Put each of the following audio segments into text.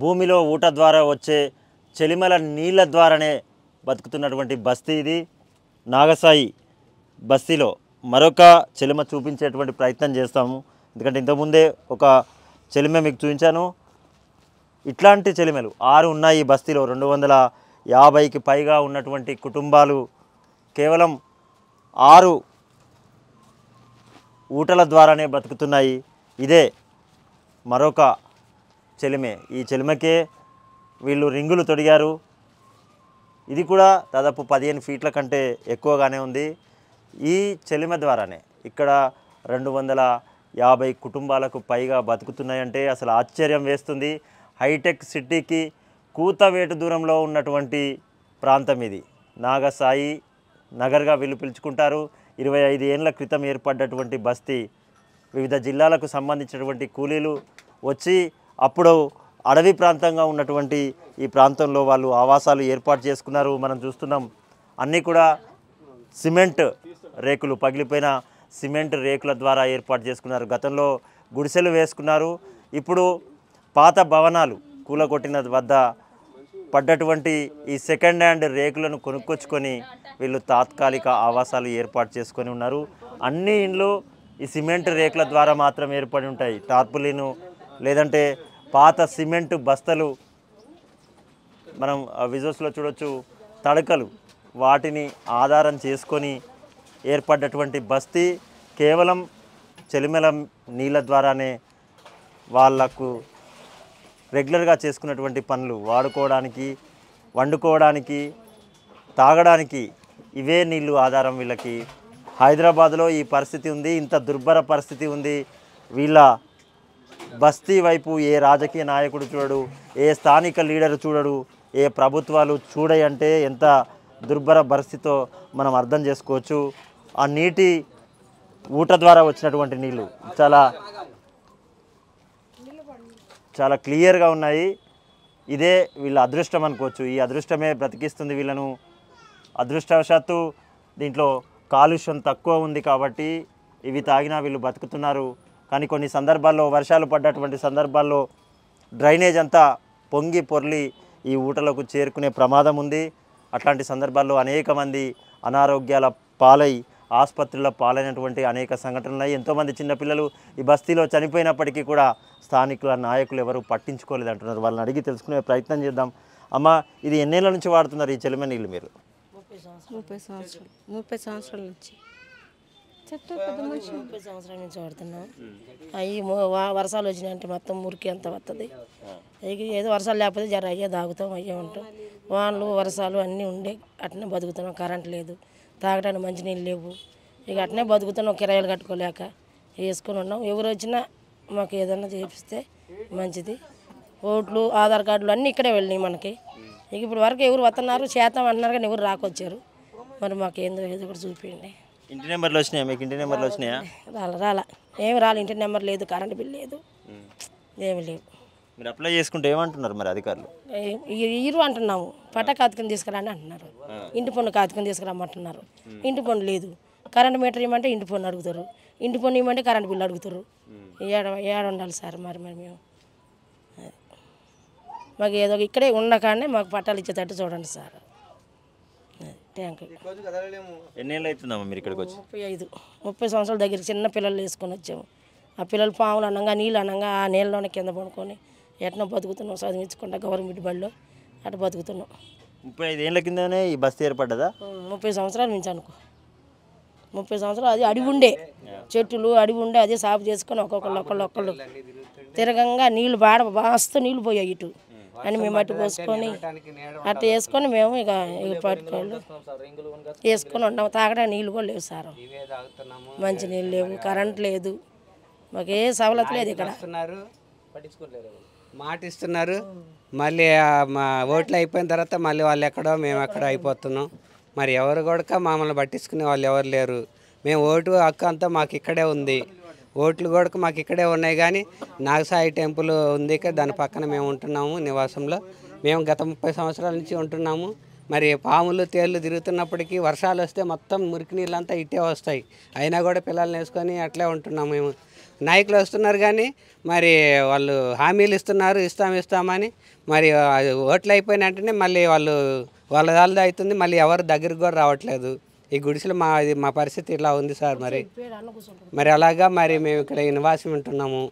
భూమిలో ఊట ద్వారా వచ్చే చెలిమల నీళ్ళ ద్వారానే బతుకుతున్నటువంటి బస్తీ ఇది నాగసాయి బస్తీలో మరొక చెలిమ చూపించేటువంటి ప్రయత్నం చేస్తాము ఎందుకంటే ఇంతకుముందే ఒక చెలిమ మీకు చూపించాను ఇట్లాంటి చెలిమలు ఆరు ఉన్నాయి ఈ బస్తీలో రెండు వందల యాభైకి పైగా ఉన్నటువంటి కుటుంబాలు కేవలం ఆరు ఊటల ద్వారానే బతుకుతున్నాయి ఇదే మరొక చెలిమే ఈ చెలిమకే వీళ్ళు రింగులు తొడిగారు ఇది కూడా దాదాపు పదిహేను ఫీట్ల కంటే ఎక్కువగానే ఉంది ఈ చెలిమ ద్వారానే ఇక్కడ రెండు వందల యాభై కుటుంబాలకు పైగా బతుకుతున్నాయంటే అసలు ఆశ్చర్యం వేస్తుంది హైటెక్ సిటీకి కూతవేటు దూరంలో ఉన్నటువంటి ప్రాంతం ఇది నాగసాయి నగర్గా వీళ్ళు పిలుచుకుంటారు ఇరవై ఐదు ఏళ్ళ క్రితం ఏర్పడ్డటువంటి బస్తీ వివిధ జిల్లాలకు సంబంధించినటువంటి కూలీలు వచ్చి అప్పుడు అడవి ప్రాంతంగా ఉన్నటువంటి ఈ ప్రాంతంలో వాళ్ళు ఆవాసాలు ఏర్పాటు చేసుకున్నారు మనం చూస్తున్నాం అన్నీ కూడా సిమెంట్ రేకులు పగిలిపోయిన సిమెంట్ రేకుల ద్వారా ఏర్పాటు చేసుకున్నారు గతంలో గుడిసెలు వేసుకున్నారు ఇప్పుడు పాత భవనాలు కూలగొట్టిన వద్ద పడ్డటువంటి ఈ సెకండ్ హ్యాండ్ రేకులను కొనుక్కొచ్చుకొని వీళ్ళు తాత్కాలిక ఆవాసాలు ఏర్పాటు చేసుకొని ఉన్నారు అన్ని ఇండ్లు ఈ సిమెంట్ రేకుల ద్వారా మాత్రం ఏర్పడి ఉంటాయి టార్పులీను లేదంటే పాత సిమెంట్ బస్తలు మనం విజువల్స్లో చూడొచ్చు తడకలు వాటిని ఆధారం చేసుకొని ఏర్పడ్డటువంటి బస్తీ కేవలం చెలిమెల నీళ్ళ ద్వారానే వాళ్లకు రెగ్యులర్గా చేసుకున్నటువంటి పనులు వాడుకోవడానికి వండుకోవడానికి తాగడానికి ఇవే నీళ్ళు ఆధారం వీళ్ళకి హైదరాబాద్లో ఈ పరిస్థితి ఉంది ఇంత దుర్భర పరిస్థితి ఉంది వీళ్ళ బస్తీ వైపు ఏ రాజకీయ నాయకుడు చూడడు ఏ స్థానిక లీడర్ చూడడు ఏ ప్రభుత్వాలు చూడయంటే ఎంత దుర్భర పరిస్థితితో మనం అర్థం చేసుకోవచ్చు ఆ నీటి ఊట ద్వారా వచ్చినటువంటి నీళ్ళు చాలా చాలా క్లియర్గా ఉన్నాయి ఇదే వీళ్ళ అదృష్టం అనుకోవచ్చు ఈ అదృష్టమే బ్రతికిస్తుంది వీళ్ళను అదృష్టవశాత్తు దీంట్లో కాలుష్యం తక్కువ ఉంది కాబట్టి ఇవి తాగినా వీళ్ళు బతుకుతున్నారు కానీ కొన్ని సందర్భాల్లో వర్షాలు పడ్డటువంటి సందర్భాల్లో డ్రైనేజ్ అంతా పొంగి పొర్లి ఈ ఊటలకు చేరుకునే ప్రమాదం ఉంది అట్లాంటి సందర్భాల్లో అనేక మంది అనారోగ్యాల పాలై ఆసుపత్రిలో పాలైనటువంటి అనేక సంఘటనలు ఎంతోమంది చిన్నపిల్లలు ఈ బస్తీలో చనిపోయినప్పటికీ కూడా స్థానికుల నాయకులు ఎవరు పట్టించుకోలేదు అంటున్నారు వాళ్ళని అడిగి తెలుసుకునే ప్రయత్నం చేద్దాం అమ్మ ఇది ఎన్నేళ్ళ నుంచి వాడుతున్నారు ఈ చెలిమ నీళ్ళు మీరు ముప్పై సంవత్సరాల నుంచి చెట్టు పెద్ద మనిషి ముప్పై సంవత్సరాల నుంచి వాడుతున్నాం అవి వర్షాలు వచ్చినాయంటే మొత్తం మురికి అంత వస్తుంది ఏదో వర్షాలు లేకపోతే జర అయ్యే తాగుతాం అయ్యే ఉంటాం వానలు వర్షాలు అన్నీ ఉండే అట్నే బతుకుతున్నాం కరెంట్ లేదు తాగడానికి మంచినీళ్ళు లేవు ఇక అట్నే బతుకుతున్నాం కిరాయిలు కట్టుకోలేక వేసుకొని ఉన్నాం ఎవరు వచ్చినా మాకు ఏదన్నా చేపిస్తే మంచిది ఓట్లు ఆధార్ కార్డులు అన్నీ ఇక్కడే వెళ్ళినాయి మనకి ఇక ఇప్పుడు వరకు ఎవరు వస్తున్నారు చేతం అంటున్నారు కానీ ఎవరు రాకొచ్చారు మరి మాకేందో ఏదో కూడా చూపించండి ఇంటి నెంబర్లు వచ్చినాయా మీకు ఇంటి నెంబర్లు వచ్చినాయా రాలే రాలే ఏమి రాలే ఇంటి నెంబర్ లేదు కరెంట్ బిల్ లేదు ఏమి లేవు మీరు అప్లై చేసుకుంటే ఏమంటున్నారు మరి అధికారులు ఇరు అంటున్నాము పట్ట కాతుకుని తీసుకురాని అంటున్నారు ఇంటి పన్ను కాతుకుని తీసుకురామంటున్నారు ఇంటి పన్ను లేదు కరెంట్ మీటర్ ఇవ్వమంటే ఇంటి పన్ను అడుగుతారు ఇంటి పన్ను ఇవ్వమంటే కరెంట్ బిల్లు అడుగుతారు ఏడ ఏడ ఉండాలి సార్ మరి మరి మేము మాకు ఏదో ఇక్కడే ఉండకానే మాకు పట్టాలు ఇచ్చేటట్టు చూడండి సార్ ట్యాంక్ ఎన్నేళ్ళు అవుతుందమ్మా మీరు ఇక్కడికి వచ్చి ముప్పై ఐదు ముప్పై సంవత్సరాల దగ్గర చిన్న పిల్లలు వేసుకొని వచ్చాము ఆ పిల్లలు పాములు అనగా నీళ్ళు అనగా ఆ నీళ్ళలోనే కింద పడుకొని ఎట్లా బతుకుతున్నాం చదివించకుండా గవర్నమెంట్ బడిలో అటు బతుకుతున్నాం ముప్పై ఐదు ఏళ్ళ కిందనే ఈ బస్సు ఏర్పడ్డదా ముప్పై సంవత్సరాలు మించి అనుకో ముప్పై సంవత్సరాలు అది అడివి ఉండే చెట్లు అడివి ఉండే అదే సాగు చేసుకొని ఒక్కొక్కళ్ళు ఒక్కళ్ళు ఒక్కళ్ళు తిరగంగా నీళ్ళు బాడ బాస్తూ నీళ్ళు పోయాయి ఇటు అని మేము అటు పోసుకొని అటు వేసుకొని మేము ఇక ఇక పట్టుకోవాలి వేసుకొని ఉన్నాము తాగడానికి నీళ్ళు కూడా లేవు సార్ మంచి నీళ్ళు లేవు కరెంట్ లేదు మాకు ఏ సవలత లేదు ఇక్కడ మాట ఇస్తున్నారు మళ్ళీ మా ఓట్లు అయిపోయిన తర్వాత మళ్ళీ వాళ్ళు ఎక్కడో మేము ఎక్కడో అయిపోతున్నాం మరి ఎవరు కూడా మమ్మల్ని పట్టించుకునే వాళ్ళు ఎవరు లేరు మేము ఓటు హక్కు అంతా మాకు ఇక్కడే ఉంది ఓట్లు కూడా మాకు ఇక్కడే ఉన్నాయి కానీ నాగసాయి టెంపుల్ ఉంది దాని పక్కన మేము ఉంటున్నాము నివాసంలో మేము గత ముప్పై సంవత్సరాల నుంచి ఉంటున్నాము మరి పాములు తేళ్ళు తిరుగుతున్నప్పటికీ వర్షాలు వస్తే మొత్తం మురికి నీళ్ళంతా ఇట్టే వస్తాయి అయినా కూడా పిల్లల్ని వేసుకొని అట్లే ఉంటున్నాము మేము నాయకులు వస్తున్నారు కానీ మరి వాళ్ళు హామీలు ఇస్తున్నారు ఇస్తాం ఇస్తామని మరి ఓట్లు అయిపోయిన వెంటనే మళ్ళీ వాళ్ళు వాళ్ళ దాళ్ళది అవుతుంది మళ్ళీ ఎవరు దగ్గరికి కూడా రావట్లేదు ఈ గుడిసెలు మా ఇది మా పరిస్థితి ఇలా ఉంది సార్ మరి మరి అలాగా మరి మేము ఇక్కడ ఈ నివాసం ఉంటున్నాము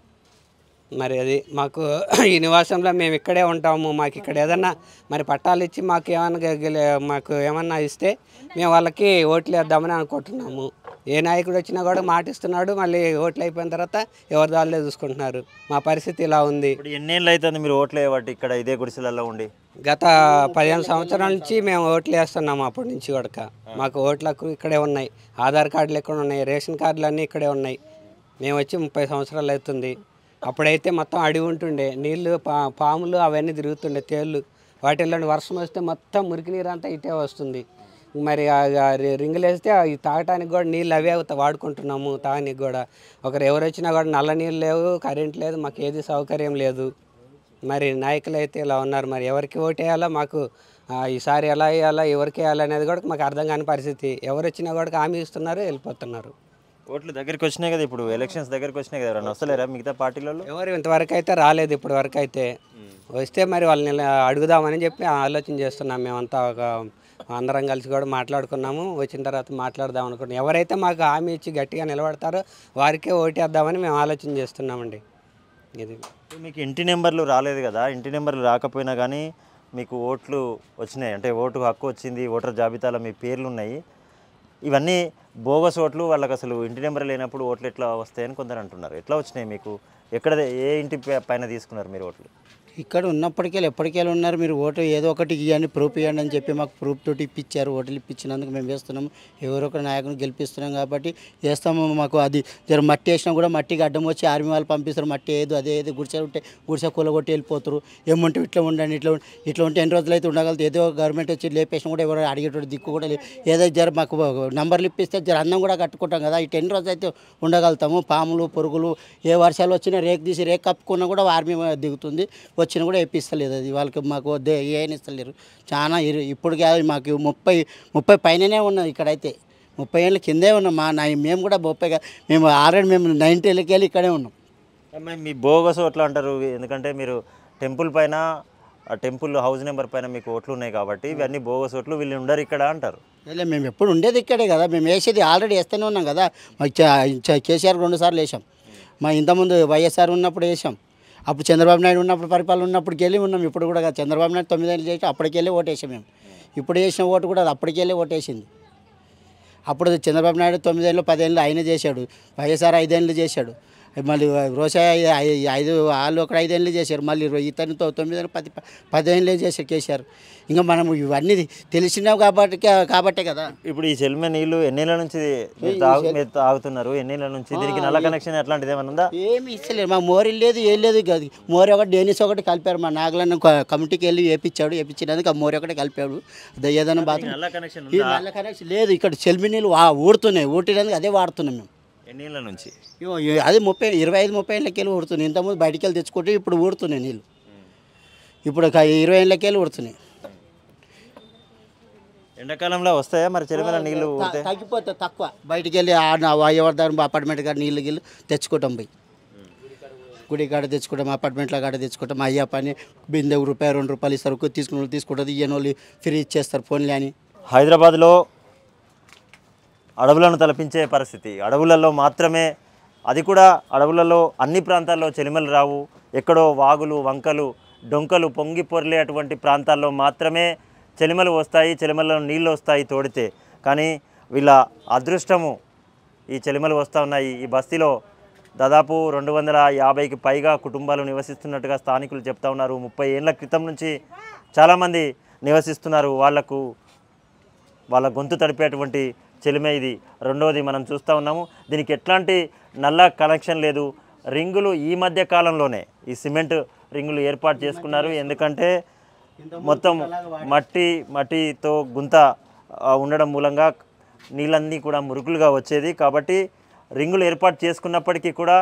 మరి అది మాకు ఈ నివాసంలో మేము ఇక్కడే ఉంటాము మాకు ఇక్కడ ఏదన్నా మరి పట్టాలు ఇచ్చి మాకు ఏమన్నా మాకు ఏమన్నా ఇస్తే మేము వాళ్ళకి ఓట్లు వేద్దామని అనుకుంటున్నాము ఏ నాయకుడు వచ్చినా కూడా మాటిస్తున్నాడు మళ్ళీ ఓట్లు అయిపోయిన తర్వాత ఎవరి దానిలో చూసుకుంటున్నారు మా పరిస్థితి ఇలా ఉంది ఇప్పుడు ఎన్నేళ్ళు అవుతుంది మీరు ఓట్లు వేయబట్టి ఇక్కడ ఇదే గుడిసెలలో ఉండి గత పదిహేను సంవత్సరాల నుంచి మేము ఓట్లు వేస్తున్నాము అప్పటి నుంచి కూడా మాకు ఓట్లకు ఇక్కడే ఉన్నాయి ఆధార్ కార్డులు ఇక్కడ ఉన్నాయి రేషన్ కార్డులు అన్నీ ఇక్కడే ఉన్నాయి మేము వచ్చి ముప్పై సంవత్సరాలు అవుతుంది అప్పుడైతే మొత్తం అడివి ఉంటుండే నీళ్లు పా పాములు అవన్నీ తిరుగుతుండే తేళ్ళు వాటిల్లో వర్షం వస్తే మొత్తం మురికి నీరు అంతా ఇటే వస్తుంది మరి రింగులు వేస్తే అవి తాగటానికి కూడా నీళ్ళు అవే వాడుకుంటున్నాము తాగడానికి కూడా ఒకరు ఎవరు వచ్చినా కూడా నల్ల నీళ్ళు లేవు కరెంట్ లేదు మాకు ఏది సౌకర్యం లేదు మరి నాయకులు అయితే ఇలా ఉన్నారు మరి ఎవరికి ఓటేయాలో మాకు ఈసారి ఎలా వేయాలా ఎవరికి వేయాలి అనేది కూడా మాకు అర్థం కాని పరిస్థితి ఎవరు వచ్చినా కూడా హామీ ఇస్తున్నారు వెళ్ళిపోతున్నారు ఓట్లు దగ్గరికి వచ్చినాయి కదా ఇప్పుడు ఎలక్షన్స్ దగ్గరికి వచ్చినాయి కదా ఎవరైనా వస్తలేరా మిగతా పార్టీలలో ఎవరు ఇంతవరకు అయితే రాలేదు ఇప్పటివరకు వరకు అయితే వస్తే మరి వాళ్ళని అడుగుదామని చెప్పి ఆలోచన చేస్తున్నాం మేమంతా ఒక అందరం కలిసి కూడా మాట్లాడుకున్నాము వచ్చిన తర్వాత మాట్లాడదాం అనుకున్నాం ఎవరైతే మాకు హామీ ఇచ్చి గట్టిగా నిలబడతారో వారికే ఓటేద్దామని మేము ఆలోచన చేస్తున్నామండి ఇది మీకు ఇంటి నెంబర్లు రాలేదు కదా ఇంటి నెంబర్లు రాకపోయినా కానీ మీకు ఓట్లు వచ్చినాయి అంటే ఓటు హక్కు వచ్చింది ఓటర్ జాబితాలో మీ పేర్లు ఉన్నాయి ఇవన్నీ బోగస్ ఓట్లు వాళ్ళకి అసలు ఇంటి నెంబర్ లేనప్పుడు ఓట్లు ఎట్లా వస్తాయని కొందరు అంటున్నారు ఎట్లా వచ్చినాయి మీకు ఎక్కడ ఏ ఇంటి పైన తీసుకున్నారు మీరు ఓట్లు ఇక్కడ ఉన్నప్పటికే ఎప్పటికెళ్ళి ఉన్నారు మీరు ఓటు ఏదో ఒకటి ఇవ్వండి ప్రూఫ్ ఇవ్వండి అని చెప్పి మాకు ప్రూఫ్ తోటి ఇప్పించారు ఓటులు ఇప్పించినందుకు మేము వేస్తున్నాము ఎవరో ఒక నాయకుని గెలిపిస్తున్నాం కాబట్టి వేస్తాము మాకు అది జర మట్టి వేసినా కూడా మట్టికి అడ్డం వచ్చి ఆర్మీ వాళ్ళు పంపిస్తారు మట్టి ఏదో అదే ఏదో గుడిసె ఉంటే గుడిసె కూలగొట్టి వెళ్ళిపోతారు ఏమంటే ఇట్లా ఉండండి ఇట్లా ఇట్లా ఉంటే ఎన్ని రోజులు అయితే ఏదో గవర్నమెంట్ వచ్చి లేపేసిన కూడా ఎవరో అడిగేటోడు దిక్కు కూడా లేదు ఏదో జర మాకు నంబర్లు ఇప్పిస్తే జర అన్నం కూడా కట్టుకుంటాం కదా ఇటు ఎన్ని రోజులు అయితే ఉండగలుగుతాము పాములు పురుగులు ఏ వర్షాలు వచ్చినా రేకు తీసి రేకు కప్పుకున్నా కూడా ఆర్మీ దిగుతుంది వచ్చినా కూడా వేపిస్తలేదు అది వాళ్ళకి మాకు ఏనిస్తలేరు చాలా ఇప్పుడు కాదు మాకు ముప్పై ముప్పై పైననే ఉన్నది ఇక్కడైతే ముప్పై ఏళ్ళ కిందే ఉన్నాం మా నా మేము కూడా ముప్పై మేము ఆల్రెడీ మేము నైన్టీలకి వెళ్ళి ఇక్కడే ఉన్నాం మీ బోగస్ ఓట్లు అంటారు ఎందుకంటే మీరు టెంపుల్ పైన టెంపుల్ హౌస్ నెంబర్ పైన మీకు ఓట్లు ఉన్నాయి కాబట్టి ఇవన్నీ బోగస్ ఓట్లు వీళ్ళు ఉండరు ఇక్కడ అంటారు లే మేము ఎప్పుడు ఉండేది ఇక్కడే కదా మేము వేసేది ఆల్రెడీ వేస్తూనే ఉన్నాం కదా కేసీఆర్ రెండు సార్లు వేసాం మా ఇంతకుముందు వైఎస్ఆర్ ఉన్నప్పుడు వేసాం అప్పుడు చంద్రబాబు నాయుడు ఉన్నప్పుడు పరిపాలన ఉన్నప్పటికి వెళ్ళి ఉన్నాం ఇప్పుడు కూడా చంద్రబాబు నాయుడు తొమ్మిదేళ్ళు చేసి అప్పటికెళ్ళి ఓటేసాం మేము ఇప్పుడు చేసిన ఓటు కూడా అది అప్పటికెళ్ళి ఓటేసింది అప్పుడు చంద్రబాబు నాయుడు తొమ్మిదేళ్ళు పదేళ్ళు ఆయన చేశాడు వైఎస్ఆర్ ఐదేళ్ళు చేశాడు మళ్ళీ రోషా ఐదు వాళ్ళు ఒక ఐదు ఏళ్ళు చేశారు మళ్ళీ ఇతనితో తొమ్మిది పది పదిహేనులే చేశారు కేసీఆర్ ఇంకా మనం ఇవన్నీ తెలిసినావు కాబట్టి కాబట్టే కదా ఇప్పుడు ఈ చెల్మె నీళ్ళు ఎన్నేళ్ళ నుంచి తాగుతున్నారు ఎన్నేళ్ళ నుంచి దీనికి నల్ల కనెక్షన్ అట్లాంటిది ఏమైనా ఉందా ఏమి ఇచ్చలేదు మా మోరీ లేదు ఏం లేదు కాదు మోరీ ఒకటి డేనిస్ ఒకటి కలిపారు మా నాగలన్న కమిటీకి వెళ్ళి వేపించాడు వేపించినందుకు ఆ మోరీ ఒకటి కలిపాడు ఏదైనా బాత్రూమ్ నల్ల కనెక్షన్ లేదు ఇక్కడ చెల్మి నీళ్ళు ఊడుతున్నాయి ఊటినందుకు అదే వాడుతున్నాం మేము ఎన్నేళ్ళ నుంచి అది ముప్పై ఇరవై ఐదు ముప్పై ఏళ్ళకి వెళ్ళి ఊడుతున్నాయి ఇంతకుముందు బయటికి వెళ్ళి తెచ్చుకుంటే ఇప్పుడు ఊడుతున్నాయి నీళ్ళు ఇప్పుడు ఇరవై ఏళ్ళకి వెళ్ళి ఊడుతున్నాయి ఎండాకాలంలో వస్తాయా మరి చెరువుల నీళ్ళు తగ్గిపోతాయి తక్కువ బయటికి వెళ్ళి ఎవరిదారు అపార్ట్మెంట్ కాడ నీళ్ళు గీళ్ళు తెచ్చుకోవటం పోయి గుడి కాడ తెచ్చుకుంటాం అపార్ట్మెంట్ల కాడ తెచ్చుకుంటాం అయ్యా పని బిందె రూపాయి రెండు రూపాయలు ఇస్తారు తీసుకున్న వాళ్ళు తీసుకుంటుంది ఈయన ఫ్రీ ఇచ్చేస్తారు ఫోన్లే అని హైదరాబాద్లో అడవులను తలపించే పరిస్థితి అడవులలో మాత్రమే అది కూడా అడవులలో అన్ని ప్రాంతాల్లో చెలిమలు రావు ఎక్కడో వాగులు వంకలు డొంకలు పొంగి పొర్లే అటువంటి ప్రాంతాల్లో మాత్రమే చెలిమలు వస్తాయి చెలిమలలో నీళ్ళు వస్తాయి తోడితే కానీ వీళ్ళ అదృష్టము ఈ చెలిమలు వస్తూ ఉన్నాయి ఈ బస్తీలో దాదాపు రెండు వందల యాభైకి పైగా కుటుంబాలు నివసిస్తున్నట్టుగా స్థానికులు చెప్తా ఉన్నారు ముప్పై ఏళ్ళ క్రితం నుంచి చాలామంది నివసిస్తున్నారు వాళ్లకు వాళ్ళ గొంతు తడిపేటువంటి చెలిమే ఇది రెండవది మనం చూస్తూ ఉన్నాము దీనికి ఎట్లాంటి నల్ల కనెక్షన్ లేదు రింగులు ఈ మధ్య కాలంలోనే ఈ సిమెంట్ రింగులు ఏర్పాటు చేసుకున్నారు ఎందుకంటే మొత్తం మట్టి మట్టితో గుంత ఉండడం మూలంగా నీళ్ళన్నీ కూడా మురుకులుగా వచ్చేది కాబట్టి రింగులు ఏర్పాటు చేసుకున్నప్పటికీ కూడా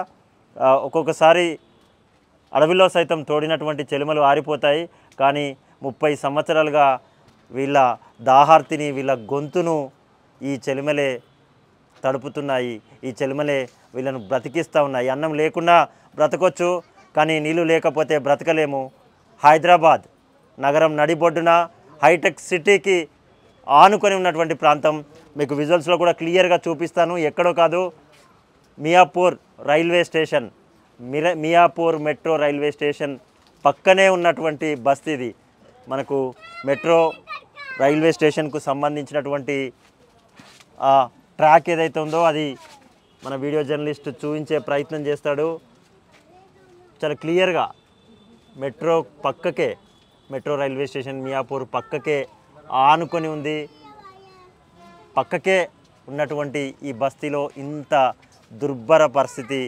ఒక్కొక్కసారి అడవిలో సైతం తోడినటువంటి చెలుమలు ఆరిపోతాయి కానీ ముప్పై సంవత్సరాలుగా వీళ్ళ దాహార్తిని వీళ్ళ గొంతును ఈ చెలిమలే తడుపుతున్నాయి ఈ చెలిమలే వీళ్ళను బ్రతికిస్తూ ఉన్నాయి అన్నం లేకుండా బ్రతకొచ్చు కానీ నీళ్ళు లేకపోతే బ్రతకలేము హైదరాబాద్ నగరం నడిబొడ్డున హైటెక్ సిటీకి ఆనుకొని ఉన్నటువంటి ప్రాంతం మీకు విజువల్స్లో కూడా క్లియర్గా చూపిస్తాను ఎక్కడో కాదు మియాపూర్ రైల్వే స్టేషన్ మిర మియాపూర్ మెట్రో రైల్వే స్టేషన్ పక్కనే ఉన్నటువంటి బస్తీది మనకు మెట్రో రైల్వే స్టేషన్కు సంబంధించినటువంటి ట్రాక్ ఏదైతే ఉందో అది మన వీడియో జర్నలిస్ట్ చూపించే ప్రయత్నం చేస్తాడు చాలా క్లియర్గా మెట్రో పక్కకే మెట్రో రైల్వే స్టేషన్ మియాపూర్ పక్కకే ఆనుకొని ఉంది పక్కకే ఉన్నటువంటి ఈ బస్తీలో ఇంత దుర్భర పరిస్థితి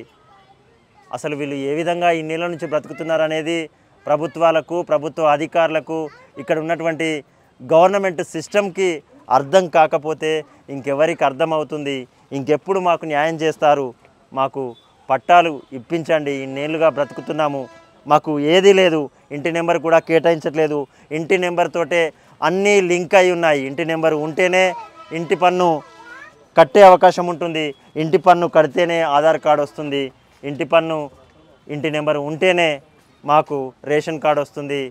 అసలు వీళ్ళు ఏ విధంగా ఈ నీళ్ళ నుంచి బ్రతుకుతున్నారనేది అనేది ప్రభుత్వాలకు ప్రభుత్వ అధికారులకు ఇక్కడ ఉన్నటువంటి గవర్నమెంట్ సిస్టమ్కి అర్థం కాకపోతే ఇంకెవరికి అర్థమవుతుంది ఇంకెప్పుడు మాకు న్యాయం చేస్తారు మాకు పట్టాలు ఇప్పించండి ఇన్నేళ్ళుగా బ్రతుకుతున్నాము మాకు ఏది లేదు ఇంటి నెంబర్ కూడా కేటాయించట్లేదు ఇంటి నెంబర్తోటే అన్నీ లింక్ అయి ఉన్నాయి ఇంటి నెంబర్ ఉంటేనే ఇంటి పన్ను కట్టే అవకాశం ఉంటుంది ఇంటి పన్ను కడితేనే ఆధార్ కార్డు వస్తుంది ఇంటి పన్ను ఇంటి నెంబర్ ఉంటేనే మాకు రేషన్ కార్డు వస్తుంది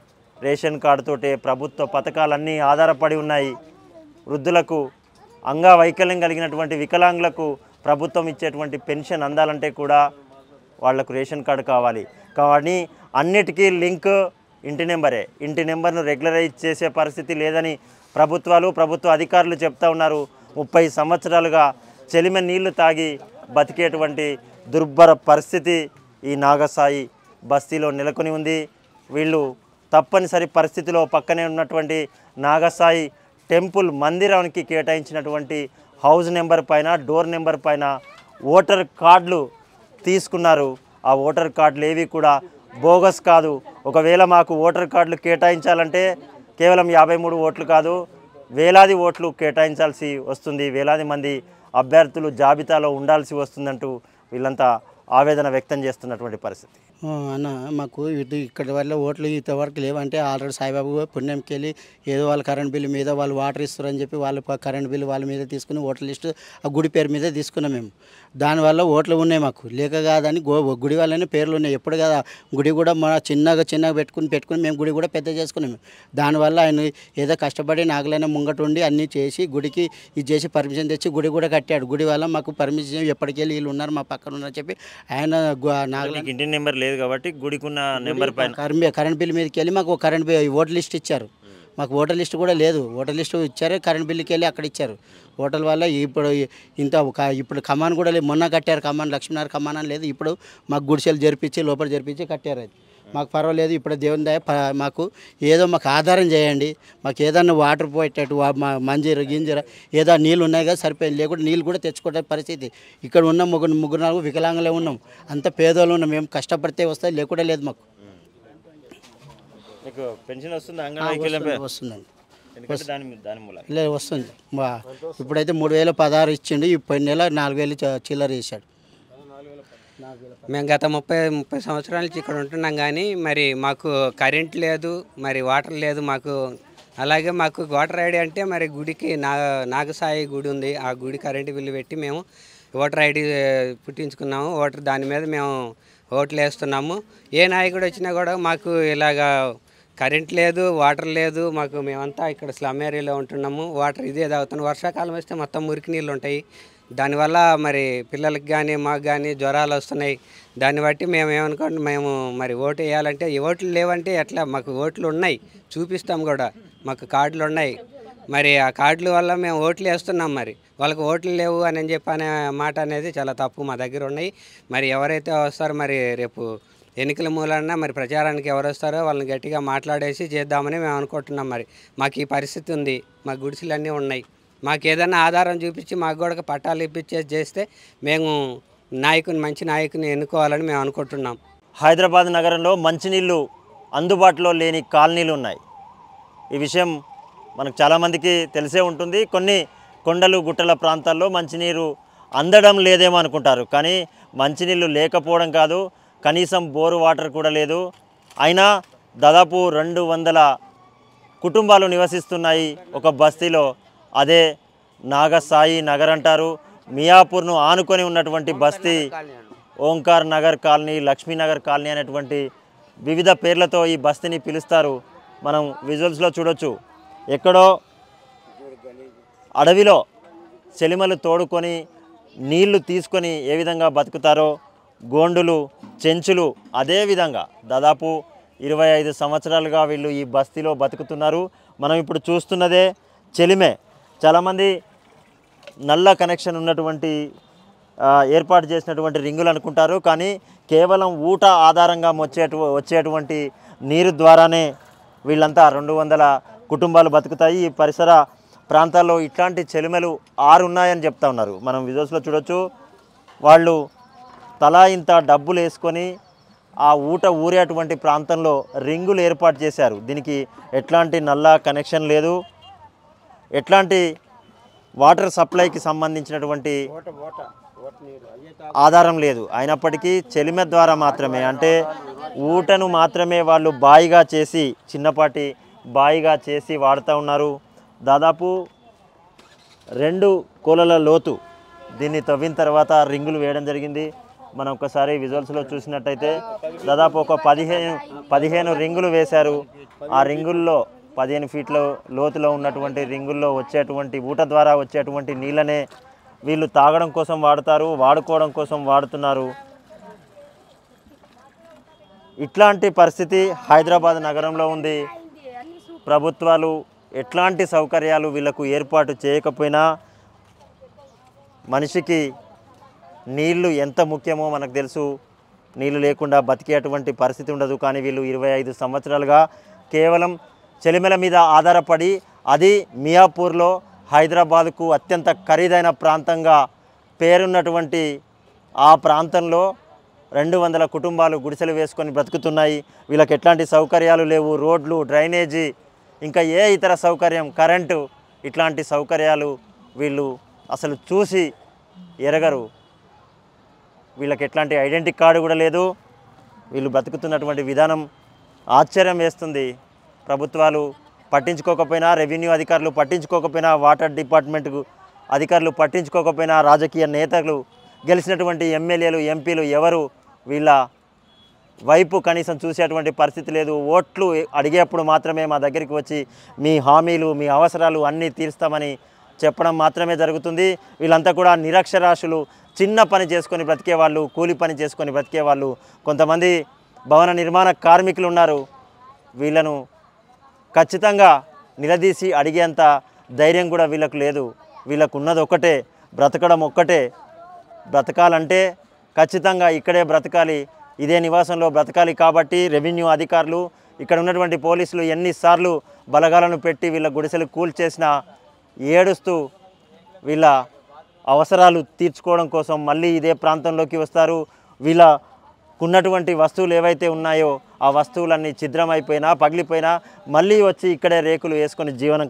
రేషన్ కార్డుతోటే ప్రభుత్వ పథకాలన్నీ ఆధారపడి ఉన్నాయి వృద్ధులకు అంగవైకల్యం కలిగినటువంటి వికలాంగులకు ప్రభుత్వం ఇచ్చేటువంటి పెన్షన్ అందాలంటే కూడా వాళ్లకు రేషన్ కార్డు కావాలి కానీ అన్నిటికీ లింక్ ఇంటి నెంబరే ఇంటి నెంబర్ను రెగ్యులరైజ్ చేసే పరిస్థితి లేదని ప్రభుత్వాలు ప్రభుత్వ అధికారులు చెప్తా ఉన్నారు ముప్పై సంవత్సరాలుగా చెలిమ నీళ్లు తాగి బతికేటువంటి దుర్భర పరిస్థితి ఈ నాగసాయి బస్తీలో నెలకొని ఉంది వీళ్ళు తప్పనిసరి పరిస్థితిలో పక్కనే ఉన్నటువంటి నాగసాయి టెంపుల్ మందిరానికి కేటాయించినటువంటి హౌస్ నెంబర్ పైన డోర్ నెంబర్ పైన ఓటర్ కార్డులు తీసుకున్నారు ఆ ఓటర్ కార్డులు ఏవి కూడా బోగస్ కాదు ఒకవేళ మాకు ఓటర్ కార్డులు కేటాయించాలంటే కేవలం యాభై మూడు ఓట్లు కాదు వేలాది ఓట్లు కేటాయించాల్సి వస్తుంది వేలాది మంది అభ్యర్థులు జాబితాలో ఉండాల్సి వస్తుందంటూ వీళ్ళంతా ఆవేదన వ్యక్తం చేస్తున్నటువంటి పరిస్థితి అన్న మాకు ఇటు ఇక్కడ వల్ల ఓట్లు వరకు లేవంటే ఆల్రెడీ సాయిబాబు పుణ్యంకి వెళ్ళి ఏదో వాళ్ళు కరెంట్ బిల్లు మీద వాళ్ళు వాటర్ ఇస్తారని చెప్పి వాళ్ళు కరెంట్ బిల్లు వాళ్ళ మీద తీసుకుని ఓటర్ లిస్టు ఆ గుడి పేరు మీద తీసుకున్నాం మేము దానివల్ల ఓట్లు ఉన్నాయి మాకు లేక కాదని గో గుడి వల్లనే పేర్లు ఉన్నాయి ఎప్పుడు కదా గుడి కూడా మన చిన్నగా చిన్నగా పెట్టుకుని పెట్టుకుని మేము గుడి కూడా పెద్ద చేసుకున్నాము దానివల్ల ఆయన ఏదో కష్టపడి నాగలైన ఉండి అన్నీ చేసి గుడికి ఇది చేసి పర్మిషన్ తెచ్చి గుడి కూడా కట్టాడు గుడి వల్ల మాకు పర్మిషన్ ఎప్పటికెళ్ళి వీళ్ళు ఉన్నారు మా పక్కన ఉన్నారని చెప్పి ఆయన నాగలైన ఇంటి నెంబర్ లేదు కాబట్టి గుడికి ఉన్న నెంబర్ పైన కరెంట్ కరెంట్ బిల్ మీదకి వెళ్ళి మాకు కరెంట్ బిల్ ఓటర్ లిస్ట్ ఇచ్చారు మాకు ఓటర్ లిస్ట్ కూడా లేదు ఓటర్ లిస్ట్ ఇచ్చారు కరెంట్ బిల్లుకి వెళ్ళి అక్కడ ఇచ్చారు హోటల్ వల్ల ఇప్పుడు ఇంత ఒక ఇప్పుడు కమాన్ కూడా లేదు మొన్న కట్టారు కమాన్ లక్ష్మీనారాయణ కమాన్ అని లేదు ఇప్పుడు మాకు గుడిసెలు జరిపించి లోపల జరిపించి కట్టారు అది మాకు పర్వాలేదు ఇప్పుడు దేవుని దయ మాకు ఏదో మాకు ఆధారం చేయండి మాకు ఏదన్నా వాటర్ పోయేటట్టు మంజీర గింజర ఏదో నీళ్ళు ఉన్నాయి కదా సరిపోయింది లేకుంటే నీళ్ళు కూడా తెచ్చుకోవడం పరిస్థితి ఇక్కడ ఉన్న ముగ్గురు ముగ్గురు నాలుగు వికలాంగలే ఉన్నాం అంత పేదోళ్ళు ఉన్నాం మేము కష్టపడితే వస్తాయి లేకుండా లేదు మాకు పెన్షన్ వస్తుంది వస్తుందండి లేదు వస్తుంది బా ఇప్పుడైతే మూడు వేల పదహారు ఇచ్చిండు ఇప్పటి నెల నాలుగు వేలు చిల్లర వేసాడు మేము గత ముప్పై ముప్పై సంవత్సరాల నుంచి ఇక్కడ ఉంటున్నాం కానీ మరి మాకు కరెంట్ లేదు మరి వాటర్ లేదు మాకు అలాగే మాకు వాటర్ ఐడి అంటే మరి గుడికి నా నాగసాయి గుడి ఉంది ఆ గుడి కరెంటు బిల్లు పెట్టి మేము ఓటర్ ఐడి పుట్టించుకున్నాము ఓటర్ దాని మీద మేము ఓట్లు వేస్తున్నాము ఏ నాయకుడు వచ్చినా కూడా మాకు ఇలాగా కరెంట్ లేదు వాటర్ లేదు మాకు మేమంతా ఇక్కడ స్లమ్ ఏరియాలో ఉంటున్నాము వాటర్ ఇదే తాగుతున్నాం వర్షాకాలం వస్తే మొత్తం మురికి నీళ్ళు ఉంటాయి దానివల్ల మరి పిల్లలకి కానీ మాకు కానీ జ్వరాలు వస్తున్నాయి దాన్ని బట్టి మేము ఏమనుకోండి మేము మరి ఓటు వేయాలంటే ఓట్లు లేవంటే ఎట్లా మాకు ఓట్లు ఉన్నాయి చూపిస్తాం కూడా మాకు కార్డులు ఉన్నాయి మరి ఆ కార్డుల వల్ల మేము ఓట్లు వేస్తున్నాం మరి వాళ్ళకి ఓట్లు లేవు అని చెప్పి అనే మాట అనేది చాలా తప్పు మా దగ్గర ఉన్నాయి మరి ఎవరైతే వస్తారో మరి రేపు ఎన్నికల మూలన మరి ప్రచారానికి ఎవరు వస్తారో వాళ్ళని గట్టిగా మాట్లాడేసి చేద్దామని మేము అనుకుంటున్నాం మరి మాకు ఈ పరిస్థితి ఉంది మా గుడిసెలన్నీ ఉన్నాయి మాకు ఏదైనా ఆధారం చూపించి మాకు కూడా పట్టాలు ఇప్పించేసి చేస్తే మేము నాయకుని మంచి నాయకుని ఎన్నుకోవాలని మేము అనుకుంటున్నాం హైదరాబాద్ నగరంలో మంచినీళ్ళు అందుబాటులో లేని కాలనీలు ఉన్నాయి ఈ విషయం మనకు చాలామందికి తెలిసే ఉంటుంది కొన్ని కొండలు గుట్టల ప్రాంతాల్లో మంచినీరు అందడం లేదేమో అనుకుంటారు కానీ మంచినీళ్ళు లేకపోవడం కాదు కనీసం బోరు వాటర్ కూడా లేదు అయినా దాదాపు రెండు వందల కుటుంబాలు నివసిస్తున్నాయి ఒక బస్తీలో అదే నాగసాయి నగర్ అంటారు మియాపూర్ను ఆనుకొని ఉన్నటువంటి బస్తీ ఓంకార్ నగర్ కాలనీ లక్ష్మీనగర్ కాలనీ అనేటువంటి వివిధ పేర్లతో ఈ బస్తీని పిలుస్తారు మనం విజువల్స్లో చూడొచ్చు ఎక్కడో అడవిలో చెలిమలు తోడుకొని నీళ్లు తీసుకొని ఏ విధంగా బతుకుతారో గోండులు చెంచులు అదేవిధంగా దాదాపు ఇరవై ఐదు సంవత్సరాలుగా వీళ్ళు ఈ బస్తీలో బతుకుతున్నారు మనం ఇప్పుడు చూస్తున్నదే చెలిమే చాలామంది నల్ల కనెక్షన్ ఉన్నటువంటి ఏర్పాటు చేసినటువంటి రింగులు అనుకుంటారు కానీ కేవలం ఊట ఆధారంగా వచ్చేటు వచ్చేటువంటి నీరు ద్వారానే వీళ్ళంతా రెండు వందల కుటుంబాలు బతుకుతాయి ఈ పరిసర ప్రాంతాల్లో ఇట్లాంటి చెలిమెలు ఆరు ఉన్నాయని చెప్తా ఉన్నారు మనం విజోస్లో చూడొచ్చు వాళ్ళు తలా ఇంత డబ్బులు వేసుకొని ఆ ఊట ఊరేటువంటి ప్రాంతంలో రింగులు ఏర్పాటు చేశారు దీనికి ఎట్లాంటి నల్లా కనెక్షన్ లేదు ఎట్లాంటి వాటర్ సప్లైకి సంబంధించినటువంటి ఆధారం లేదు అయినప్పటికీ చెలిమ ద్వారా మాత్రమే అంటే ఊటను మాత్రమే వాళ్ళు బాయిగా చేసి చిన్నపాటి బాయిగా చేసి వాడుతూ ఉన్నారు దాదాపు రెండు కోలల లోతు దీన్ని తవ్విన తర్వాత రింగులు వేయడం జరిగింది మనం ఒకసారి విజువల్స్లో చూసినట్టయితే దాదాపు ఒక పదిహేను పదిహేను రింగులు వేశారు ఆ రింగుల్లో పదిహేను ఫీట్ల లోతులో ఉన్నటువంటి రింగుల్లో వచ్చేటువంటి ఊట ద్వారా వచ్చేటువంటి నీళ్ళనే వీళ్ళు తాగడం కోసం వాడతారు వాడుకోవడం కోసం వాడుతున్నారు ఇట్లాంటి పరిస్థితి హైదరాబాద్ నగరంలో ఉంది ప్రభుత్వాలు ఎట్లాంటి సౌకర్యాలు వీళ్ళకు ఏర్పాటు చేయకపోయినా మనిషికి నీళ్లు ఎంత ముఖ్యమో మనకు తెలుసు నీళ్లు లేకుండా బతికే అటువంటి పరిస్థితి ఉండదు కానీ వీళ్ళు ఇరవై ఐదు సంవత్సరాలుగా కేవలం చెలిమెల మీద ఆధారపడి అది మియాపూర్లో హైదరాబాద్కు అత్యంత ఖరీదైన ప్రాంతంగా పేరున్నటువంటి ఆ ప్రాంతంలో రెండు వందల కుటుంబాలు గుడిసెలు వేసుకొని బ్రతుకుతున్నాయి వీళ్ళకి ఎట్లాంటి సౌకర్యాలు లేవు రోడ్లు డ్రైనేజీ ఇంకా ఏ ఇతర సౌకర్యం కరెంటు ఇట్లాంటి సౌకర్యాలు వీళ్ళు అసలు చూసి ఎరగరు వీళ్ళకి ఎట్లాంటి ఐడెంటిటీ కార్డు కూడా లేదు వీళ్ళు బ్రతుకుతున్నటువంటి విధానం ఆశ్చర్యం వేస్తుంది ప్రభుత్వాలు పట్టించుకోకపోయినా రెవెన్యూ అధికారులు పట్టించుకోకపోయినా వాటర్ డిపార్ట్మెంట్కు అధికారులు పట్టించుకోకపోయినా రాజకీయ నేతలు గెలిచినటువంటి ఎమ్మెల్యేలు ఎంపీలు ఎవరు వీళ్ళ వైపు కనీసం చూసేటువంటి పరిస్థితి లేదు ఓట్లు అడిగేప్పుడు మాత్రమే మా దగ్గరికి వచ్చి మీ హామీలు మీ అవసరాలు అన్నీ తీరుస్తామని చెప్పడం మాత్రమే జరుగుతుంది వీళ్ళంతా కూడా నిరక్షరాశులు చిన్న పని చేసుకొని బ్రతికే వాళ్ళు కూలి పని చేసుకొని బ్రతికే వాళ్ళు కొంతమంది భవన నిర్మాణ కార్మికులు ఉన్నారు వీళ్ళను ఖచ్చితంగా నిలదీసి అడిగేంత ధైర్యం కూడా వీళ్ళకు లేదు వీళ్ళకు ఉన్నది ఒక్కటే బ్రతకడం ఒక్కటే బ్రతకాలంటే ఖచ్చితంగా ఇక్కడే బ్రతకాలి ఇదే నివాసంలో బ్రతకాలి కాబట్టి రెవెన్యూ అధికారులు ఇక్కడ ఉన్నటువంటి పోలీసులు ఎన్నిసార్లు బలగాలను పెట్టి వీళ్ళ గుడిసెలు కూల్ చేసినా ఏడుస్తూ వీళ్ళ అవసరాలు తీర్చుకోవడం కోసం మళ్ళీ ఇదే ప్రాంతంలోకి వస్తారు వీళ్ళకున్నటువంటి వస్తువులు ఏవైతే ఉన్నాయో ఆ వస్తువులన్నీ ఛిద్రమైపోయినా పగిలిపోయినా మళ్ళీ వచ్చి ఇక్కడే రేకులు వేసుకొని జీవనం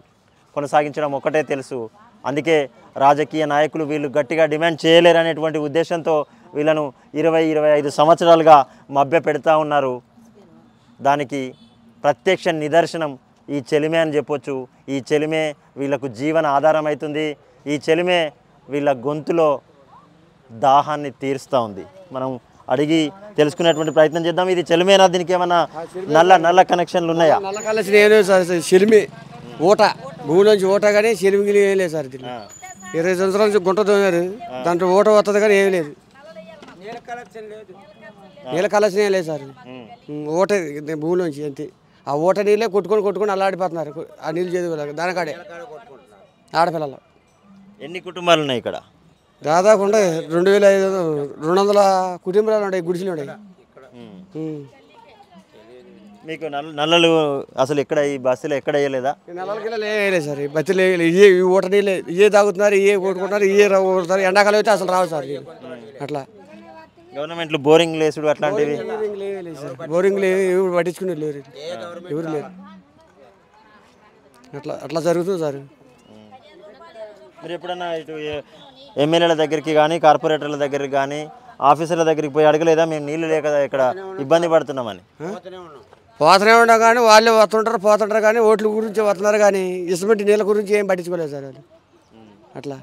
కొనసాగించడం ఒకటే తెలుసు అందుకే రాజకీయ నాయకులు వీళ్ళు గట్టిగా డిమాండ్ చేయలేరనేటువంటి ఉద్దేశంతో వీళ్ళను ఇరవై ఇరవై ఐదు సంవత్సరాలుగా మభ్య పెడతా ఉన్నారు దానికి ప్రత్యక్ష నిదర్శనం ఈ చెలిమే అని చెప్పొచ్చు ఈ చెలిమే వీళ్ళకు జీవన ఆధారం అవుతుంది ఈ చెలిమే వీళ్ళ గొంతులో దాహాన్ని తీరుస్తూ ఉంది మనం అడిగి తెలుసుకునేటువంటి ప్రయత్నం చేద్దాం ఇది చెలిమేనా దీనికి ఏమన్నా నల్ల నల్ల కనెక్షన్లు ఉన్నాయా సార్ చెలిమి ఓట భూమి నుంచి ఓట కానీ చెలిమిగిలి ఏం లేదు సార్ ఇరవై సంవత్సరాల నుంచి గుంట తోమారు దాంట్లో ఓట వస్తుంది కానీ ఏం లేదు నీళ్ళ కలెక్షన్ లేదు నీళ్ళ కలెక్షన్ ఏం లేదు సార్ ఓటే భూమి నుంచి అంతే ఆ ఓట నీళ్ళే కొట్టుకొని కొట్టుకొని అల్లాడిపోతున్నారు ఆ నీళ్ళు చేదు దానికాడే ఆడపిల్లలు ఎన్ని కుటుంబాలు ఉన్నాయి ఇక్కడ దాదాపు ఉండే రెండు వేల ఐదు రెండు వందల కుటుంబాలు ఉన్నాయి గుడిసెలు మీకు నల్లలు అసలు ఎక్కడ ఈ బస్సులో ఎక్కడ వేయలేదా నల్లలకి వేయలేదు ఈ బస్సులు ఇయే ఓటర్ నీళ్ళే ఇయే తాగుతున్నారు ఇయే కొట్టుకుంటున్నారు ఇయే ఎండాకాలం అయితే అసలు రావు సార్ అట్లా గవర్నమెంట్లు బోరింగ్ లేసుడు అట్లాంటివి బోరింగ్ ఎవరు పట్టించుకునే లేరు ఎవరు లేరు అట్లా అట్లా జరుగుతుంది సార్ మీరు ఎప్పుడన్నా ఇటు ఎమ్మెల్యేల దగ్గరికి కానీ కార్పొరేటర్ల దగ్గరికి కానీ ఆఫీసర్ల దగ్గరికి పోయి అడగలేదా మేము నీళ్ళు లేక ఇక్కడ ఇబ్బంది పడుతున్నామని పోతనే ఉన్నా కానీ వాళ్ళే వస్తుంటారు పోతుంటారు కానీ ఓట్ల గురించి వస్తున్నారు కానీ ఇసుమంటి నీళ్ళ గురించి ఏం పట్టించుకోలేదు సార్ వాళ్ళు అట్లా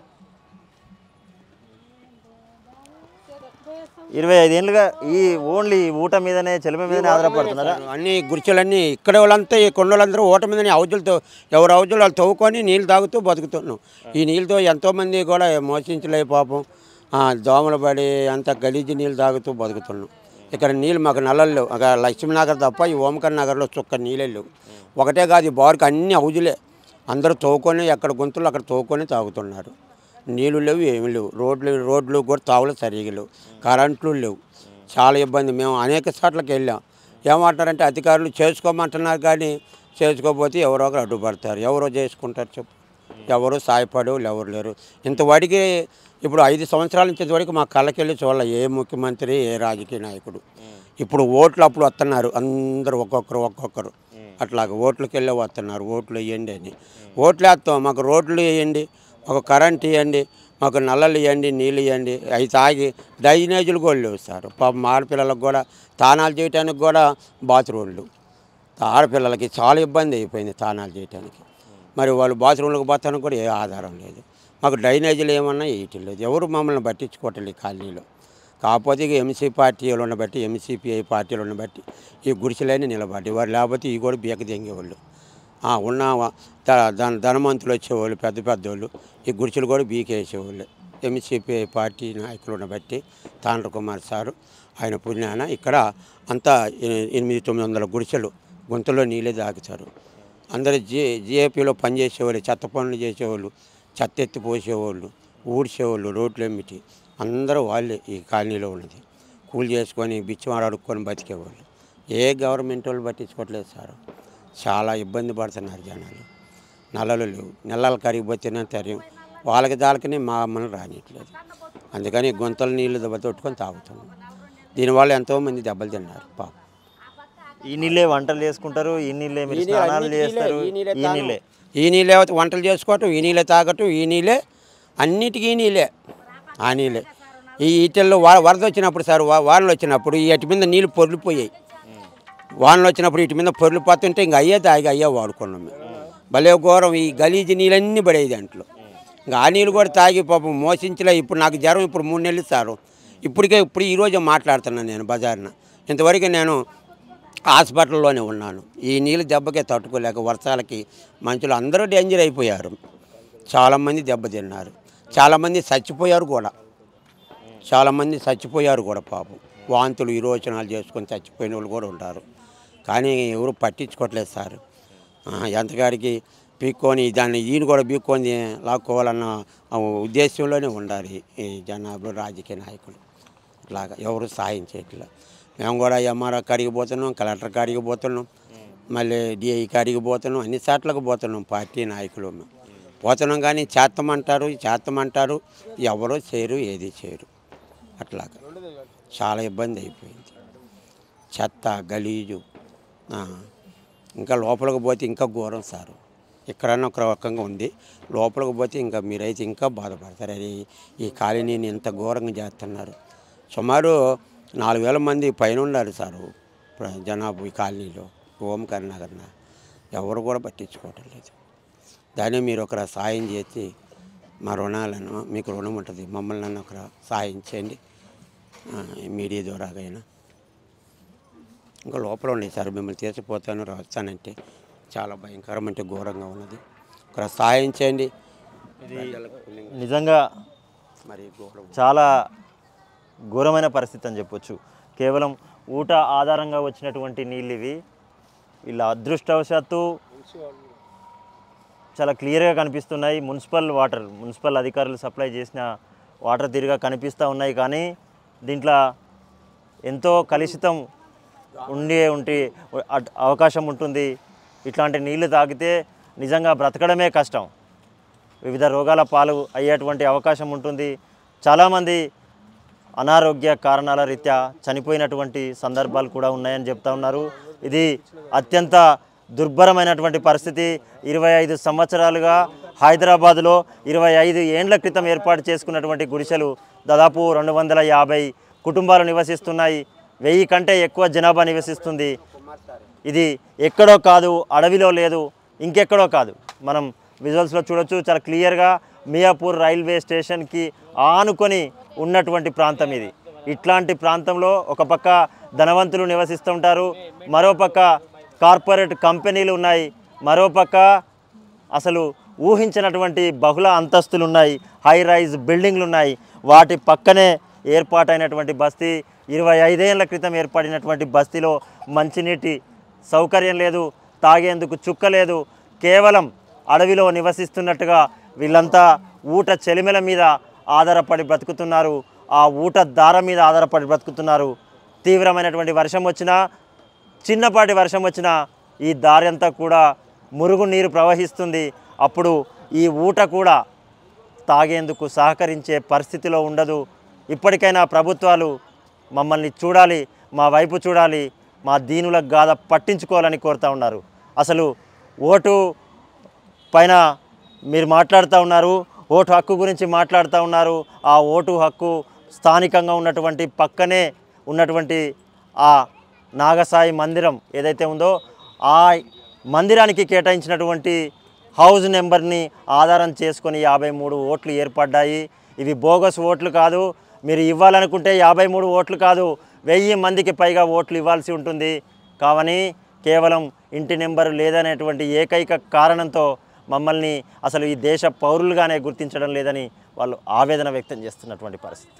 ఇరవై ఐదేళ్ళుగా ఈ ఓన్లీ ఊట మీదనే చెలిమి మీదనే ఆధారపడుతున్నారా అన్ని గుర్చులన్నీ ఇక్కడ వాళ్ళంతా ఈ కొండలందరూ ఊట మీదనే అవజులతో ఎవరు అవజులు వాళ్ళు తవ్వుకొని నీళ్ళు తాగుతూ బతుకుతున్నాం ఈ నీళ్ళతో ఎంతోమంది కూడా మోసించలే పాపం దోమలు పడి అంత గలీజు నీళ్ళు తాగుతూ బతుకుతున్నాం ఇక్కడ నీళ్ళు మాకు నల్లలు లక్ష్మీనగర్ తప్ప ఈ ఓమకర్ నగర్లో చుక్క నీళ్ళు ఒకటే కాదు ఈ బార్కి అన్ని అవుజులే అందరూ తోకొని ఎక్కడ గొంతులు అక్కడ తోకొని తాగుతున్నారు నీళ్ళు లేవు ఏమి లేవు రోడ్లు రోడ్లు కూడా తావులు సరిగా లేవు కరెంట్లు లేవు చాలా ఇబ్బంది మేము అనేక చోట్లకి వెళ్ళాం ఏమంటారంటే అధికారులు చేసుకోమంటున్నారు కానీ చేసుకోకపోతే ఎవరో ఒకరు అడ్డుపడతారు ఎవరో చేసుకుంటారు చెప్పు ఎవరు వాళ్ళు ఎవరు లేరు ఇంతవాడికి ఇప్పుడు ఐదు సంవత్సరాల నుంచి ఇంతవరకు మా కళ్ళకెళ్ళి చూడాలి ఏ ముఖ్యమంత్రి ఏ రాజకీయ నాయకుడు ఇప్పుడు ఓట్లు అప్పుడు వస్తున్నారు అందరు ఒక్కొక్కరు ఒక్కొక్కరు అట్లాగ ఓట్లకి వెళ్ళి వస్తున్నారు ఓట్లు వేయండి అని ఓట్లు వేస్తాం మాకు రోడ్లు వేయండి మాకు కరెంట్ ఇవ్వండి మాకు నల్లలు ఇవ్వండి నీళ్ళు ఇవ్వండి అవి తాగి డైనేజీలు కూడా లేవు సార్ పాపం ఆడపిల్లలకు కూడా తానాలు చేయటానికి కూడా బాత్రూమ్లు ఆడపిల్లలకి చాలా ఇబ్బంది అయిపోయింది తానాలు చేయటానికి మరి వాళ్ళు బాత్రూంలకు పోతానికి కూడా ఏ ఆధారం లేదు మాకు డ్రైనేజీలు ఏమన్నా వేయటం లేదు ఎవరు మమ్మల్ని పట్టించుకోవటం కాలనీలో కాకపోతే ఇక ఎంసీ పార్టీలను బట్టి ఎంసీపీఐ పార్టీలను బట్టి ఈ గుడిసెలైన నిలబడి వారు లేకపోతే ఈ కూడా బీక తెంగేవాళ్ళు ఉన్న ధన ధనవంతులు వచ్చేవాళ్ళు పెద్ద పెద్దోళ్ళు ఈ గుడిసెలు కూడా బీకేసేవాళ్ళు ఎంసీపీ పార్టీ నాయకులను బట్టి తాండ్ర సారు ఆయన పుణ్యాన ఇక్కడ అంతా ఎనిమిది తొమ్మిది వందల గుడిసెలు గుంతలో నీళ్ళే దాకుతారు అందరు జే జేఏపీలో పనిచేసేవాళ్ళు చెత్త పనులు చేసేవాళ్ళు చెత్త ఎత్తి పోసేవాళ్ళు ఊడ్చేవాళ్ళు రోడ్లు ఎమ్మిటి అందరూ వాళ్ళే ఈ కాలనీలో ఉన్నది కూలి చేసుకొని బిచ్చి అడుక్కొని బతికేవాళ్ళు ఏ గవర్నమెంట్ వాళ్ళు పట్టించుకోవట్లేదు సార్ చాలా ఇబ్బంది పడుతున్నారు జనాలు నల్లలు లేవు నెలలు కరిగిపోతున్నా తరం వాళ్ళకి దాలకనే మా అమ్మని రానియట్లేదు అందుకని గుంతల నీళ్ళు తొట్టుకొని తాగుతున్నాం దీనివల్ల ఎంతోమంది దెబ్బలు తిన్నారు పాపం ఈ నీళ్ళే వంటలు చేసుకుంటారు ఈ నీళ్ళే చేస్తారు ఈ నీళ్ళే ఈ నీళ్ళే వంటలు చేసుకోవటం ఈ నీళ్ళే తాగటం ఈ నీళ్ళే అన్నిటికీ ఈ నీళ్ళే ఆ నీళ్ళే ఈ ఈటల్లో వరద వచ్చినప్పుడు సార్ వానలు వచ్చినప్పుడు ఈ అటు మీద నీళ్ళు పొర్లిపోయాయి వానలు వచ్చినప్పుడు ఇటు మీద పొరులు పత్తుంటే ఇంక అయ్యే తాగి అయ్యే వాడుకున్నాం మేము భలే ఘోరం ఈ గలీజు నీళ్ళన్నీ పడేది దాంట్లో ఇంకా ఆ నీళ్ళు కూడా తాగి పాపం మోసించలే ఇప్పుడు నాకు జ్వరం ఇప్పుడు మూడు నెలలు సారు ఇప్పటికే ఇప్పుడు ఈరోజు మాట్లాడుతున్నాను నేను బజార్న ఇంతవరకు నేను హాస్పిటల్లోనే ఉన్నాను ఈ నీళ్ళు దెబ్బకే తట్టుకోలేక వర్షాలకి మనుషులు అందరూ డేంజర్ అయిపోయారు చాలామంది దెబ్బతిన్నారు చాలామంది చచ్చిపోయారు కూడా చాలామంది చచ్చిపోయారు కూడా పాపం వాంతులు విరోచనాలు చేసుకొని చచ్చిపోయిన వాళ్ళు కూడా ఉంటారు కానీ ఎవరు పట్టించుకోవట్లేదు సార్ ఎంతగారికి పీక్కొని దాన్ని ఈయన కూడా పీక్కొని లాక్కోవాలన్న ఉద్దేశంలోనే ఉండాలి ఈ జనాభా రాజకీయ నాయకులు ఇట్లాగా ఎవరు సాయం చేయట్లేదు మేము కూడా ఎంఆర్ఓ కాడికి పోతున్నాం కలెక్టర్ కాడికి పోతున్నాం మళ్ళీ డిఐ కాడికి పోతున్నాం అన్ని చాట్లకు పోతున్నాం పార్టీ నాయకులు పోతున్నాం కానీ చేస్తామంటారు చేస్తామంటారు ఎవరు చేయరు ఏది చేయరు అట్లాగా చాలా ఇబ్బంది అయిపోయింది చెత్త గలీజు ఇంకా లోపలికి పోతే ఇంకా ఘోరం సారు ఇక్కడన్నా ఒక రకంగా ఉంది లోపలికి పోతే ఇంకా మీరైతే ఇంకా బాధపడతారు అది ఈ కాలనీని ఇంత ఘోరంగా చేస్తున్నారు సుమారు నాలుగు వేల మంది పైన ఉన్నారు సారు జనాభా ఈ కాలనీలో ఓంకర్ నగర్న ఎవరు కూడా పట్టించుకోవటం లేదు దాన్ని మీరు ఒకరా సాయం చేసి మా రుణాలను మీకు రుణం ఉంటుంది మమ్మల్ని ఒకరు సాయం చేయండి మీడియా ద్వారా అయినా ఇంకా లోపల ఉన్నాయి సార్ మిమ్మల్ని తీర్చిపోతాను రాస్తానంటే చాలా భయంకరం అంటే ఘోరంగా ఉన్నది ఇక్కడ సాయం చేయండి నిజంగా మరి చాలా ఘోరమైన పరిస్థితి అని చెప్పొచ్చు కేవలం ఊట ఆధారంగా వచ్చినటువంటి నీళ్ళు ఇవి వీళ్ళ అదృష్టవశాత్తు చాలా క్లియర్గా కనిపిస్తున్నాయి మున్సిపల్ వాటర్ మున్సిపల్ అధికారులు సప్లై చేసిన వాటర్ తీరుగా కనిపిస్తూ ఉన్నాయి కానీ దీంట్లో ఎంతో కలుషితం ఉండే ఉంటే అవకాశం ఉంటుంది ఇట్లాంటి నీళ్లు తాగితే నిజంగా బ్రతకడమే కష్టం వివిధ రోగాల పాలు అయ్యేటువంటి అవకాశం ఉంటుంది చాలామంది అనారోగ్య కారణాల రీత్యా చనిపోయినటువంటి సందర్భాలు కూడా ఉన్నాయని చెప్తా ఉన్నారు ఇది అత్యంత దుర్భరమైనటువంటి పరిస్థితి ఇరవై ఐదు సంవత్సరాలుగా హైదరాబాద్లో ఇరవై ఐదు ఏండ్ల క్రితం ఏర్పాటు చేసుకున్నటువంటి గుడిసెలు దాదాపు రెండు వందల యాభై కుటుంబాలు నివసిస్తున్నాయి వెయ్యి కంటే ఎక్కువ జనాభా నివసిస్తుంది ఇది ఎక్కడో కాదు అడవిలో లేదు ఇంకెక్కడో కాదు మనం విజువల్స్లో చూడొచ్చు చాలా క్లియర్గా మియాపూర్ రైల్వే స్టేషన్కి ఆనుకొని ఉన్నటువంటి ప్రాంతం ఇది ఇట్లాంటి ప్రాంతంలో ఒక పక్క ధనవంతులు నివసిస్తుంటారు మరోపక్క కార్పొరేట్ కంపెనీలు ఉన్నాయి మరోపక్క అసలు ఊహించినటువంటి బహుళ అంతస్తులు ఉన్నాయి హై రైజ్ బిల్డింగ్లు ఉన్నాయి వాటి పక్కనే ఏర్పాటైనటువంటి బస్తీ ఇరవై ఐదేళ్ల క్రితం ఏర్పడినటువంటి బస్తీలో మంచినీటి సౌకర్యం లేదు తాగేందుకు చుక్క లేదు కేవలం అడవిలో నివసిస్తున్నట్టుగా వీళ్ళంతా ఊట చెలిమెల మీద ఆధారపడి బ్రతుకుతున్నారు ఆ ఊట దార మీద ఆధారపడి బ్రతుకుతున్నారు తీవ్రమైనటువంటి వర్షం వచ్చినా చిన్నపాటి వర్షం వచ్చినా ఈ దారి అంతా కూడా మురుగు నీరు ప్రవహిస్తుంది అప్పుడు ఈ ఊట కూడా తాగేందుకు సహకరించే పరిస్థితిలో ఉండదు ఇప్పటికైనా ప్రభుత్వాలు మమ్మల్ని చూడాలి మా వైపు చూడాలి మా దీనుల గాథ పట్టించుకోవాలని కోరుతూ ఉన్నారు అసలు ఓటు పైన మీరు మాట్లాడుతూ ఉన్నారు ఓటు హక్కు గురించి మాట్లాడుతూ ఉన్నారు ఆ ఓటు హక్కు స్థానికంగా ఉన్నటువంటి పక్కనే ఉన్నటువంటి ఆ నాగసాయి మందిరం ఏదైతే ఉందో ఆ మందిరానికి కేటాయించినటువంటి హౌస్ నెంబర్ని ఆధారం చేసుకొని యాభై మూడు ఓట్లు ఏర్పడ్డాయి ఇవి బోగస్ ఓట్లు కాదు మీరు ఇవ్వాలనుకుంటే యాభై మూడు ఓట్లు కాదు వెయ్యి మందికి పైగా ఓట్లు ఇవ్వాల్సి ఉంటుంది కావని కేవలం ఇంటి నెంబరు లేదనేటువంటి ఏకైక కారణంతో మమ్మల్ని అసలు ఈ దేశ పౌరులుగానే గుర్తించడం లేదని వాళ్ళు ఆవేదన వ్యక్తం చేస్తున్నటువంటి పరిస్థితి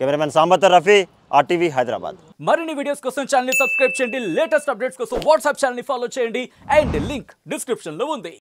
కెమెరామెన్ సాంబత్ రఫీ ఆర్టీవీ హైదరాబాద్ మరిన్ని వీడియోస్ కోసం ఛానల్ సబ్స్క్రైబ్ చేయండి లేటెస్ట్ అప్డేట్స్ కోసం వాట్సాప్ ఛానల్ ఫాలో చేయండి అండ్ లింక్ డిస్క్రిప్షన్లో ఉంది